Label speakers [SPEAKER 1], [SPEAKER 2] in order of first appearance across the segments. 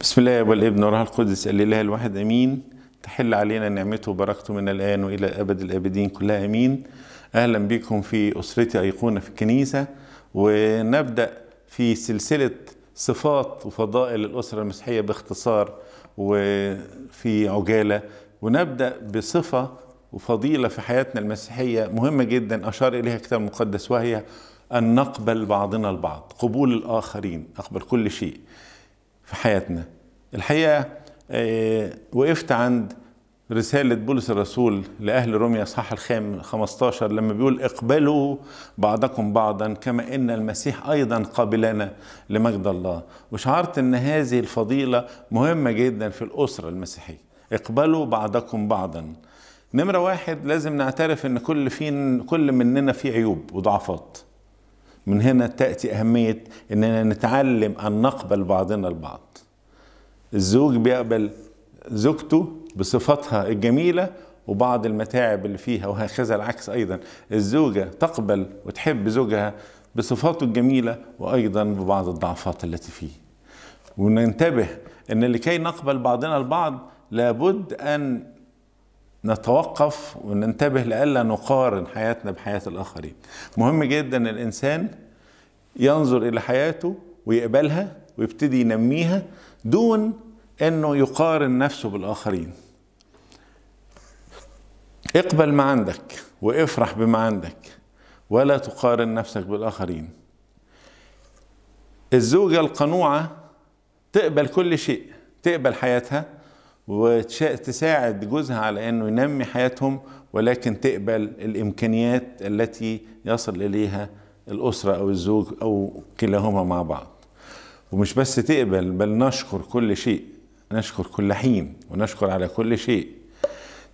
[SPEAKER 1] بسم الله والابن وروح القدس الإله الواحد أمين تحل علينا نعمته وبركته من الآن وإلى أبد الآبدين كلها أمين أهلا بكم في أسرتي أيقونة في الكنيسة ونبدأ في سلسلة صفات وفضائل الأسرة المسيحية باختصار وفي عجالة ونبدأ بصفة وفضيلة في حياتنا المسيحية مهمة جدا أشار إليها الكتاب المقدس وهي أن نقبل بعضنا البعض قبول الآخرين أقبل كل شيء في حياتنا الحقيقة آه، وقفت عند رسالة بولس الرسول لأهل روميا صح الخام 15 لما بيقول اقبلوا بعضكم بعضا كما إن المسيح أيضا قابلنا لمجد الله وشعرت أن هذه الفضيلة مهمة جدا في الأسرة المسيحية اقبلوا بعضكم بعضا نمرة واحد لازم نعترف أن كل فين كل مننا فيه عيوب وضعفات من هنا تأتي أهمية أننا نتعلم أن نقبل بعضنا البعض الزوج بيقبل زوجته بصفتها الجميلة وبعض المتاعب اللي فيها وهكذا العكس أيضا الزوجة تقبل وتحب زوجها بصفاته الجميلة وأيضا ببعض الضعفات التي فيه وننتبه أن لكي نقبل بعضنا البعض لابد أن نتوقف وننتبه لألا نقارن حياتنا بحياة الآخرين مهم جدا الإنسان ينظر الى حياته ويقبلها ويبتدي ينميها دون انه يقارن نفسه بالاخرين اقبل ما عندك وافرح بما عندك ولا تقارن نفسك بالاخرين الزوجه القنوعه تقبل كل شيء تقبل حياتها وتساعد جوزها على انه ينمي حياتهم ولكن تقبل الامكانيات التي يصل اليها الأسرة أو الزوج أو كلاهما مع بعض ومش بس تقبل بل نشكر كل شيء نشكر كل حين ونشكر على كل شيء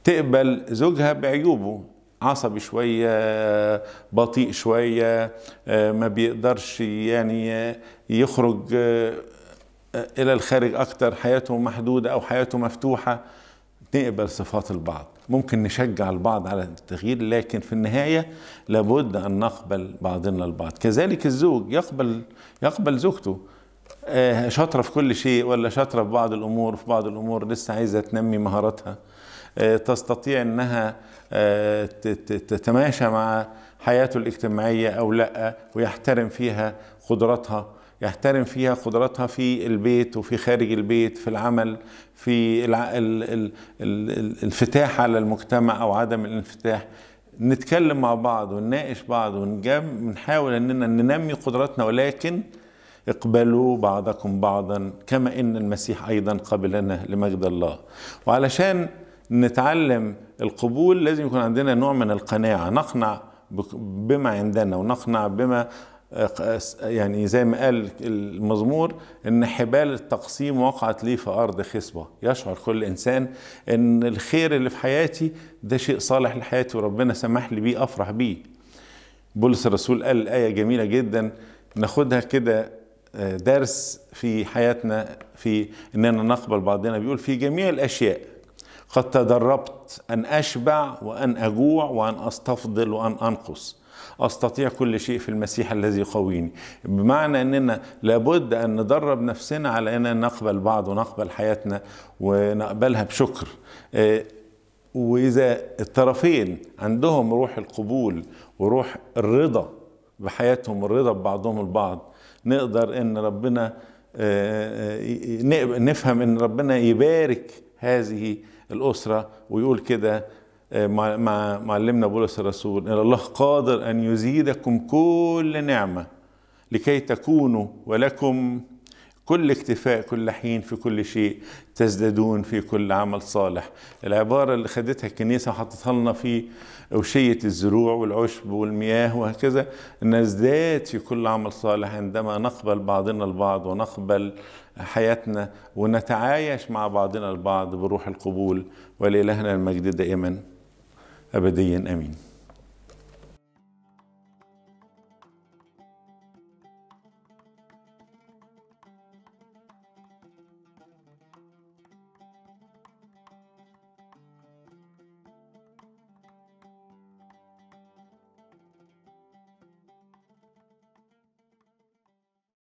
[SPEAKER 1] تقبل زوجها بعيوبه عصبي شوية بطيء شوية آه، ما بيقدرش يعني آه، يخرج آه، إلى الخارج أكتر حياته محدودة أو حياته مفتوحة نقبل صفات البعض ممكن نشجع البعض على التغيير لكن في النهاية لابد أن نقبل بعضنا البعض كذلك الزوج يقبل يقبل زوجته آه، شاطرة في كل شيء ولا شاطرة في بعض الأمور في بعض الأمور لسه عايزة تنمي مهاراتها آه، تستطيع أنها آه، تتماشى مع حياته الاجتماعية أو لا ويحترم فيها قدراتها يحترم فيها قدراتها في البيت وفي خارج البيت في العمل في الانفتاح على المجتمع او عدم الانفتاح نتكلم مع بعض ونناقش بعض ونحاول اننا ننمي قدراتنا ولكن اقبلوا بعضكم بعضا كما ان المسيح ايضا قبلنا لمجد الله وعلشان نتعلم القبول لازم يكون عندنا نوع من القناعه نقنع بما عندنا ونقنع بما يعني زي ما قال المزمور ان حبال التقسيم وقعت لي في ارض خصبه يشعر كل انسان ان الخير اللي في حياتي ده شيء صالح لحياتي وربنا سمح لي بيه افرح بيه بولس الرسول قال ايه جميله جدا ناخدها كده آه، درس في حياتنا في اننا نقبل بعضنا بيقول في جميع الاشياء قد تدربت ان اشبع وان اجوع وان استفضل وان انقص استطيع كل شيء في المسيح الذي يقويني بمعنى اننا لابد ان ندرب نفسنا على اننا نقبل بعض ونقبل حياتنا ونقبلها بشكر إيه، واذا الطرفين عندهم روح القبول وروح الرضا بحياتهم والرضا ببعضهم البعض نقدر ان ربنا إيه، إيه، نفهم ان ربنا يبارك هذه الأسرة ويقول كده آه، مع معلمنا بولس الرسول إن الله قادر أن يزيدكم كل نعمة لكي تكونوا ولكم كل اكتفاء كل حين في كل شيء تزدادون في كل عمل صالح العبارة اللي خدتها الكنيسة وحطتها لنا في أوشية الزروع والعشب والمياه وهكذا نزداد في كل عمل صالح عندما نقبل بعضنا البعض ونقبل حياتنا ونتعايش مع بعضنا البعض بروح القبول ولإلهنا المجد دائما أبديا أمين